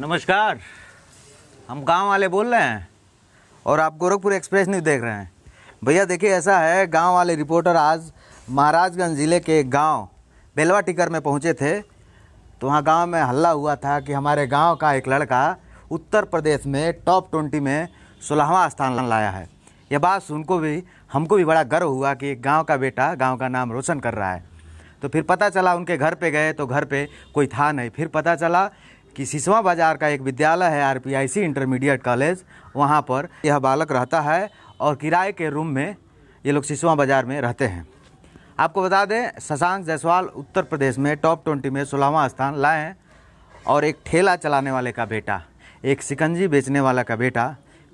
नमस्कार हम गांव वाले बोल रहे हैं और आप गोरखपुर एक्सप्रेस न्यूज़ देख रहे हैं भैया देखिए ऐसा है गांव वाले रिपोर्टर आज महाराजगंज ज़िले के गांव बेलवा टिकर में पहुंचे थे तो वहाँ गांव में हल्ला हुआ था कि हमारे गांव का एक लड़का उत्तर प्रदेश में टॉप ट्वेंटी में सोलहवा स्थान लाया है यह बात सुनको भी हमको भी बड़ा गर्व हुआ कि गाँव का बेटा गाँव का नाम रोशन कर रहा है तो फिर पता चला उनके घर पे गए तो घर पे कोई था नहीं फिर पता चला कि सिसवा बाज़ार का एक विद्यालय है आरपीआईसी इंटरमीडिएट कॉलेज वहाँ पर यह बालक रहता है और किराए के रूम में ये लोग सिसवा बाज़ार में रहते हैं आपको बता दें शशांक जायसवाल उत्तर प्रदेश में टॉप ट्वेंटी में सोलहवा स्थान लाए हैं और एक ठेला चलाने वाले का बेटा एक शिकंजी बेचने वाला का बेटा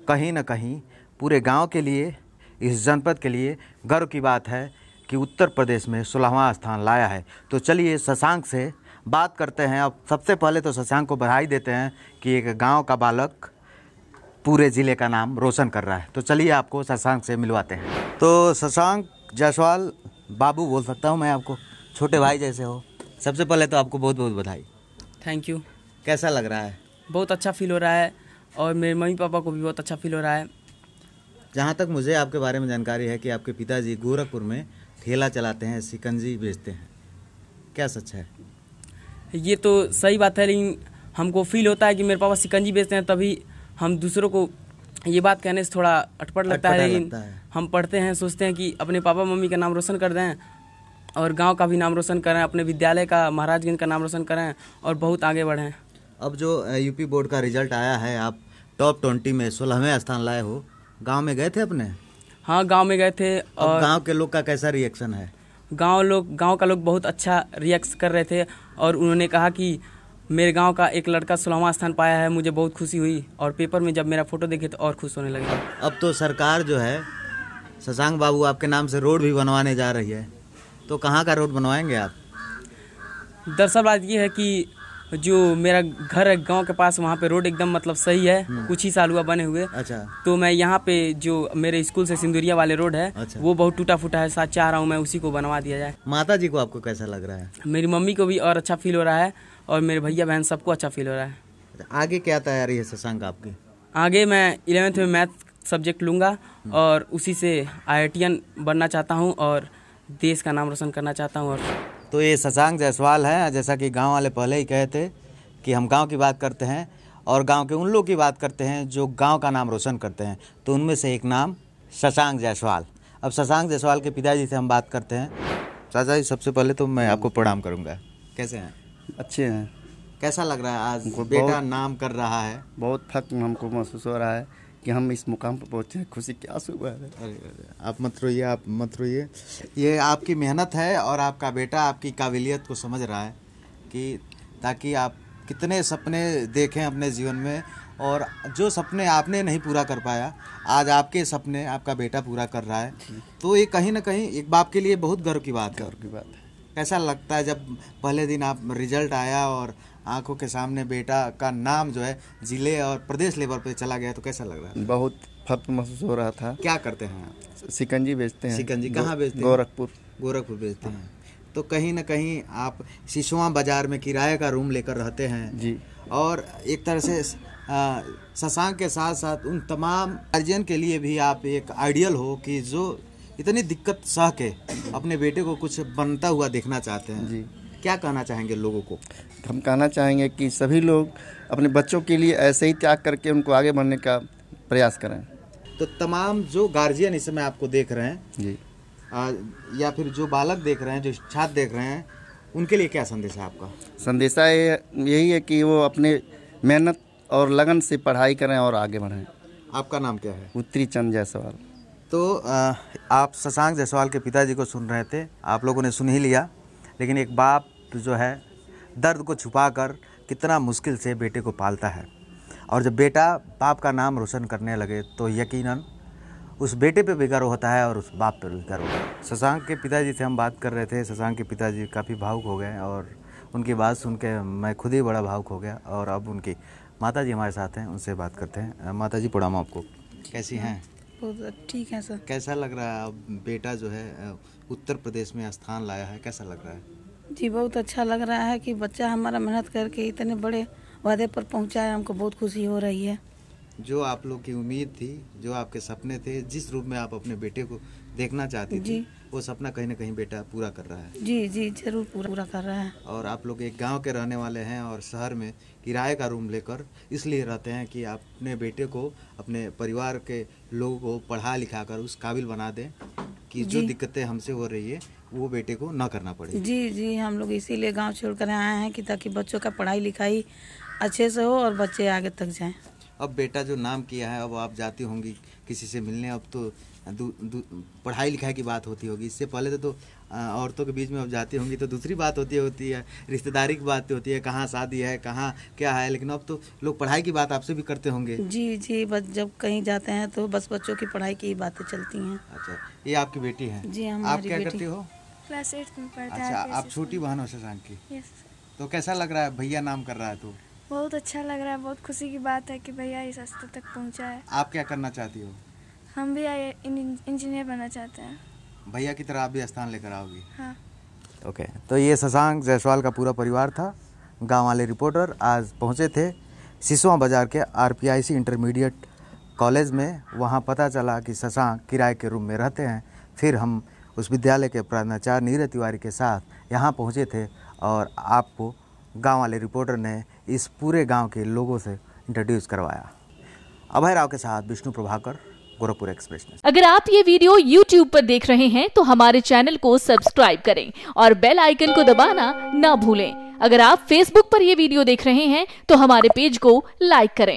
कहीं ना कहीं पूरे गांव के लिए इस जनपद के लिए गर्व की बात है कि उत्तर प्रदेश में सोलहवा स्थान लाया है तो चलिए शशांक से बात करते हैं अब सबसे पहले तो शशांक को बधाई देते हैं कि एक गांव का बालक पूरे ज़िले का नाम रोशन कर रहा है तो चलिए आपको शशांक से मिलवाते हैं तो शशांक जायसवाल बाबू बोल सकता हूँ मैं आपको छोटे भाई जैसे हो सबसे पहले तो आपको बहुत बहुत बधाई थैंक यू कैसा लग रहा है बहुत अच्छा फील हो रहा है और मेरे मम्मी पापा को भी बहुत अच्छा फील हो रहा है जहाँ तक मुझे आपके बारे में जानकारी है कि आपके पिताजी गोरखपुर में ठेला चलाते हैं सिकंजी बेचते हैं क्या सच है ये तो सही बात है लेकिन हमको फील होता है कि मेरे पापा सिकंजी बेचते हैं तभी हम दूसरों को ये बात कहने से थोड़ा अटपट लगता है लेकिन हम पढ़ते हैं सोचते हैं कि अपने पापा मम्मी का नाम रोशन कर दें और गांव का भी नाम रोशन करें अपने विद्यालय का महाराजगंज का नाम रोशन करें और बहुत आगे बढ़ें अब जो यूपी बोर्ड का रिजल्ट आया है आप टॉप ट्वेंटी में सोलहवें स्थान लाए हो गाँव में गए थे अपने हाँ गाँव में गए थे और गाँव के लोग का कैसा रिएक्शन है गांव लोग गांव का लोग बहुत अच्छा रिएक्ट कर रहे थे और उन्होंने कहा कि मेरे गांव का एक लड़का सोलहवा स्थान पाया है मुझे बहुत खुशी हुई और पेपर में जब मेरा फोटो देखे तो और खुश होने लगे अब तो सरकार जो है शशांक बाबू आपके नाम से रोड भी बनवाने जा रही है तो कहाँ का रोड बनवाएंगे आप दरअसल बात यह है कि जो मेरा घर है गाँव के पास वहाँ पे रोड एकदम मतलब सही है हम्म। कुछ ही साल हुआ बने हुए अच्छा तो मैं यहाँ पे जो मेरे स्कूल से सिंदूरिया वाले रोड है अच्छा। वो बहुत टूटा फूटा है साथ चाह रहा हूँ मैं उसी को बनवा दिया जाए माता जी को आपको कैसा लग रहा है मेरी मम्मी को भी और अच्छा फील हो रहा है और मेरे भैया बहन सबको अच्छा फील हो रहा है अच्छा, आगे क्या तैयारी है शशांक आपकी आगे मैं इलेवेंथ में मैथ सब्जेक्ट लूंगा हम्म। और उसी से आई बनना चाहता हूँ और देश का नाम रोशन करना चाहता हूँ और तो ये शशांक जायसवाल हैं जैसा कि गांव वाले पहले ही कहे थे कि हम गांव की बात करते हैं और गांव के उन लोग की बात करते हैं जो गांव का नाम रोशन करते हैं तो उनमें से एक नाम शशांक जायसवाल अब शशांक जायसवाल के पिताजी से हम बात करते हैं चाचा जी सबसे पहले तो मैं आपको प्रणाम करूँगा कैसे हैं अच्छे हैं कैसा लग रहा है आज बेटा नाम कर रहा है बहुत फख्र हमको महसूस हो रहा है कि हम इस मुकाम पर पहुँचे हैं खुशी क्या सुबह है अरे अरे आप मत रोइए आप मत रोइए ये आपकी मेहनत है और आपका बेटा आपकी काबिलियत को समझ रहा है कि ताकि आप कितने सपने देखें अपने जीवन में और जो सपने आपने नहीं पूरा कर पाया आज आपके सपने आपका बेटा पूरा कर रहा है तो ये कहीं ना कहीं एक बाप के लिए बहुत गर्व की बात है गर्व की बात है कैसा लगता है जब पहले दिन आप रिजल्ट आया और आंखों के सामने बेटा का नाम जो है ज़िले और प्रदेश लेवल पे चला गया तो कैसा लग रहा है बहुत फर्क महसूस हो रहा था क्या करते हैं आप सिकंजी बेचते हैं सिकंजी कहाँ बेचते हैं गोरखपुर गोरखपुर बेचते हैं तो कहीं ना कहीं आप शिशुआ बाज़ार में किराए का रूम लेकर रहते हैं जी और एक तरह से शशांक के साथ साथ उन तमाम गार्जियन के लिए भी आप एक आइडियल हो कि जो इतनी दिक्कत सह के अपने बेटे को कुछ बनता हुआ देखना चाहते हैं जी क्या कहना चाहेंगे लोगों को हम कहना चाहेंगे कि सभी लोग अपने बच्चों के लिए ऐसे ही त्याग करके उनको आगे बढ़ने का प्रयास करें तो तमाम जो गार्जियन इस समय आपको देख रहे हैं जी आ, या फिर जो बालक देख रहे हैं जो छात्र देख रहे हैं उनके लिए क्या संदेश है आपका संदेशा ये यही है कि वो अपने मेहनत और लगन से पढ़ाई करें और आगे बढ़ें आपका नाम क्या है उत्तरी चंद जायसवाल तो आ, आप शशांक जायसवाल के पिताजी को सुन रहे थे आप लोगों ने सुन ही लिया लेकिन एक बाप तो जो है दर्द को छुपा कर कितना मुश्किल से बेटे को पालता है और जब बेटा बाप का नाम रोशन करने लगे तो यकीनन उस बेटे पे भी गर्व होता है और उस बाप पे भी गर्व होता है शशांक के पिताजी से हम बात कर रहे थे शशांक के पिताजी काफ़ी भावुक हो गए और उनकी बात सुन के मैं खुद ही बड़ा भावुक हो गया और अब उनकी माता जी हमारे साथ हैं उनसे बात करते हैं माता जी प्रणाम आपको कैसी हैं बहुत ठीक है सर कैसा लग रहा है अब बेटा जो है उत्तर प्रदेश में स्थान लाया है कैसा लग रहा है जी बहुत अच्छा लग रहा है कि बच्चा हमारा मेहनत करके इतने बड़े वादे पर पहुंचा है हमको बहुत खुशी हो रही है जो आप लोग की उम्मीद थी जो आपके सपने थे जिस रूप में आप अपने बेटे को देखना चाहती थी वो सपना कहीं ना कहीं बेटा पूरा कर रहा है जी जी जरूर पूरा पूरा कर रहा है और आप लोग एक गांव के रहने वाले हैं और शहर में किराए का रूम लेकर इसलिए रहते हैं कि आप अपने बेटे को अपने परिवार के लोगों को पढ़ा लिखा कर उस काबिल बना दें कि जो दिक्कतें हमसे हो रही है वो बेटे को ना करना पड़े जी जी हम लोग इसीलिए गांव छोड़कर आए हैं कि ताकि बच्चों का पढ़ाई लिखाई अच्छे से हो और बच्चे आगे तक जाएं अब बेटा जो नाम किया है अब आप जाती होंगी किसी से मिलने अब तो दू, दू, पढ़ाई लिखाई की बात होती होगी इससे पहले तो तो औरतों के बीच में अब जाती होंगी तो दूसरी बात होती होती है रिश्तेदारी की बात होती है कहाँ शादी है कहाँ क्या है लेकिन अब तो लोग पढ़ाई की बात आपसे भी करते होंगे जी जी बस जब कहीं जाते हैं तो बस बच्चों की पढ़ाई की बातें चलती हैं अच्छा ये आपकी बेटी है जी हम आप क्या करती हो क्लास एट में पढ़ता अच्छा आप छोटी बहन हो शशांक की तो कैसा लग रहा है भैया नाम कर रहा है तो बहुत अच्छा लग रहा है बहुत खुशी की बात है कि भैया इस स्तर तक पहुंचा है आप क्या करना चाहती हो हम भी इंजीनियर बनना चाहते हैं भैया की तरह आप भी स्थान लेकर आओगी हाँ ओके तो ये शशांक जायसवाल का पूरा परिवार था गांव वाले रिपोर्टर आज पहुंचे थे सिसवा बाज़ार के आरपीआईसी इंटरमीडिएट कॉलेज में वहाँ पता चला कि शशांक किराए के रूम में रहते हैं फिर हम उस विद्यालय के प्राणाचार्य नीरज तिवारी के साथ यहाँ पहुँचे थे और आपको गांव वाले रिपोर्टर ने इस पूरे गांव के लोगों से इंट्रोड्यूस करवाया अभय राव के साथ विष्णु प्रभाकर गोरखपुर एक्सप्रेस में अगर आप ये वीडियो YouTube पर देख रहे हैं तो हमारे चैनल को सब्सक्राइब करें और बेल आइकन को दबाना ना भूलें अगर आप Facebook पर ये वीडियो देख रहे हैं तो हमारे पेज को लाइक करें